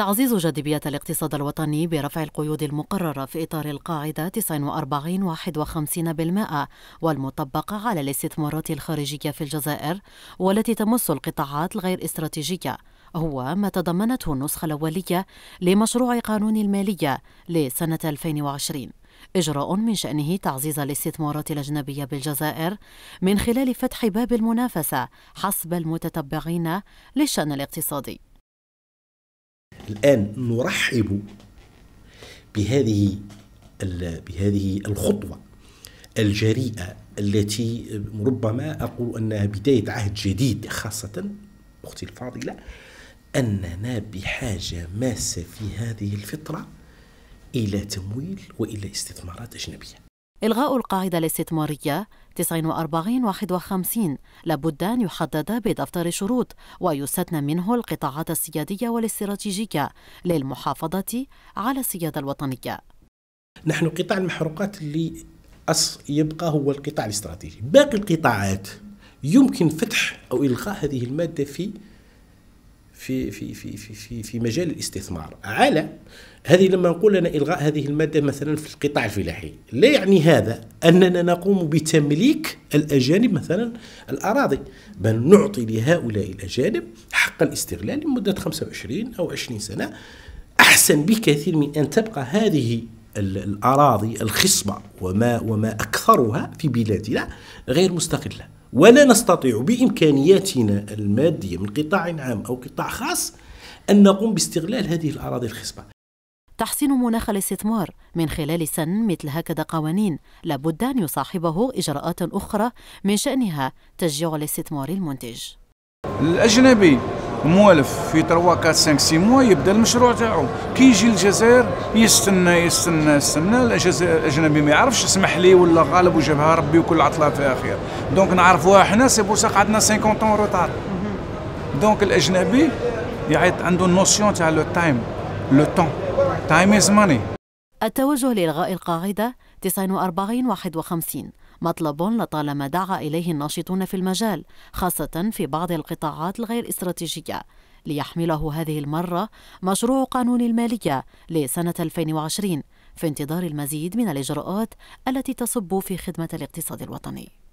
تعزيز جاذبية الاقتصاد الوطني برفع القيود المقررة في إطار القاعدة 49 51% والمطبقة على الاستثمارات الخارجية في الجزائر والتي تمس القطاعات الغير استراتيجية هو ما تضمنته النسخة الأولية لمشروع قانون المالية لسنة 2020 إجراء من شأنه تعزيز الاستثمارات الأجنبية بالجزائر من خلال فتح باب المنافسة حسب المتتبعين للشأن الاقتصادي الآن نرحب بهذه بهذه الخطوة الجريئة التي ربما أقول أنها بداية عهد جديد خاصة أختي الفاضلة أننا بحاجة ماسة في هذه الفترة إلى تمويل وإلى استثمارات أجنبية إلغاء القاعدة الاستثمارية 49 51 لابد أن يحدد بدفتر شروط ويستثنى منه القطاعات السيادية والاستراتيجية للمحافظة على السيادة الوطنية نحن قطاع المحروقات اللي أص يبقى هو القطاع الاستراتيجي باقي القطاعات يمكن فتح أو إلغاء هذه المادة في في في في في في, في مجال الاستثمار على هذه لما نقول لنا الغاء هذه الماده مثلا في القطاع الفلاحي لا يعني هذا اننا نقوم بتمليك الاجانب مثلا الاراضي بل نعطي لهؤلاء الاجانب حق الاستغلال لمده 25 او 20 سنه احسن بكثير من ان تبقى هذه الاراضي الخصبه وما وما اكثرها في بلادنا غير مستقله ولا نستطيع بإمكانياتنا المادية من قطاع عام أو قطاع خاص أن نقوم باستغلال هذه الأراضي الخصبة تحسين مناخ الاستثمار من خلال سن مثل هكذا قوانين لابد أن يصاحبه إجراءات أخرى من شأنها تشجيع الاستثمار المنتج الأجنبي موالف في 3 4 5 6 موا يبدا المشروع تاعو كي يجي الجزائر يستنى يستنى يستنى الاجنبي ما يعرفش اسمح لي ولا غالب وجابها ربي وكل عطله فيها خير دونك نعرفوها حنا سي بو قعدنا 50 طون روتار دونك الاجنبي يعيط عنده النوسيون تاع لو تايم لو طون تايم از ماني التوجه لالغاء القاعده 49 51 مطلب لطالما دعا إليه الناشطون في المجال خاصة في بعض القطاعات الغير استراتيجية ليحمله هذه المرة مشروع قانون المالية لسنة 2020 في انتظار المزيد من الإجراءات التي تصب في خدمة الاقتصاد الوطني